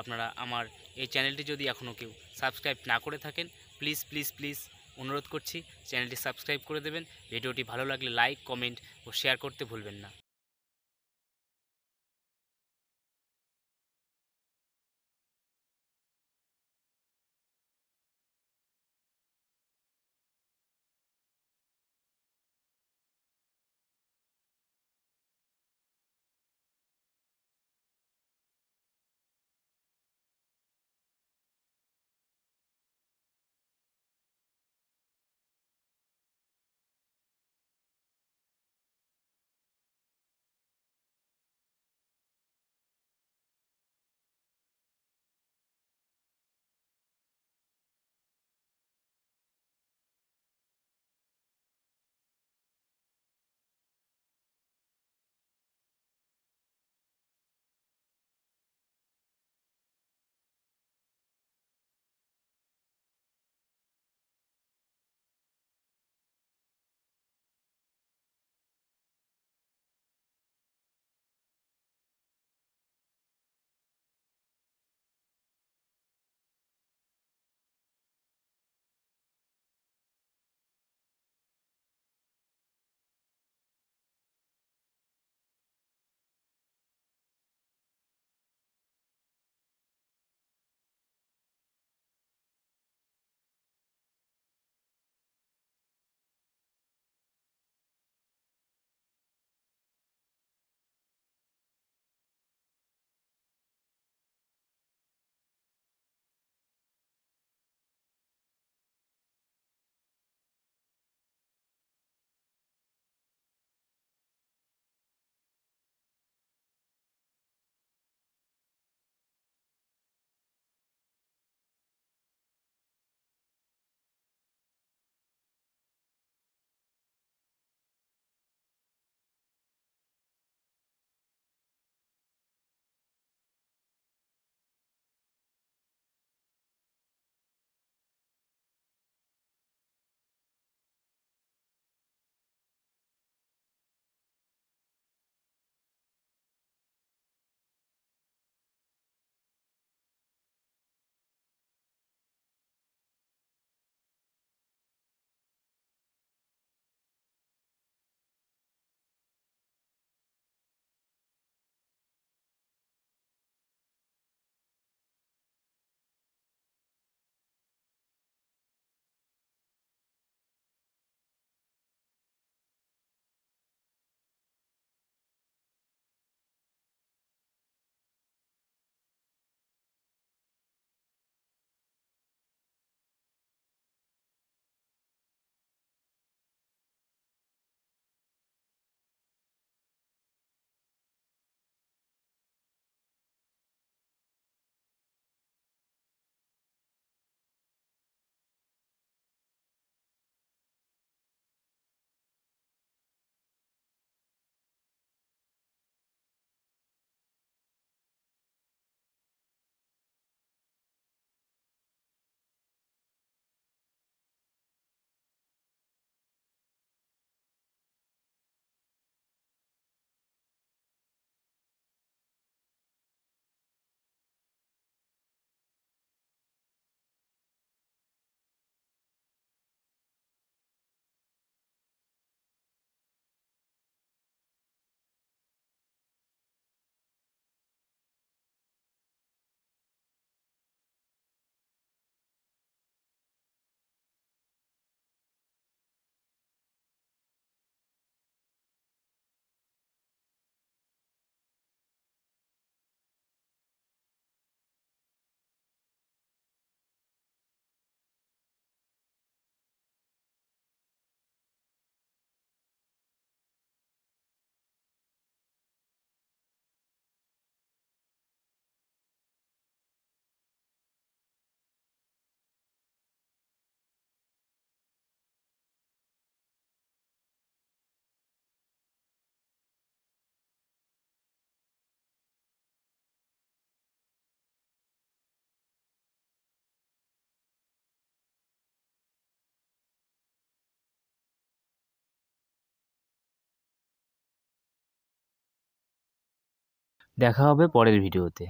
আপনারা আমার এই চ্যানেলটি যদি এখনও কেউ সাবস্ক্রাইব না করে থাকেন প্লিজ প্লিজ প্লিজ অনুরোধ করছি চ্যানেলটি সাবস্ক্রাইব করে দেবেন ভিডিওটি ভালো লাগলে লাইক কমেন্ট ও শেয়ার করতে ভুলবেন না দেখা হবে পরের ভিডিওতে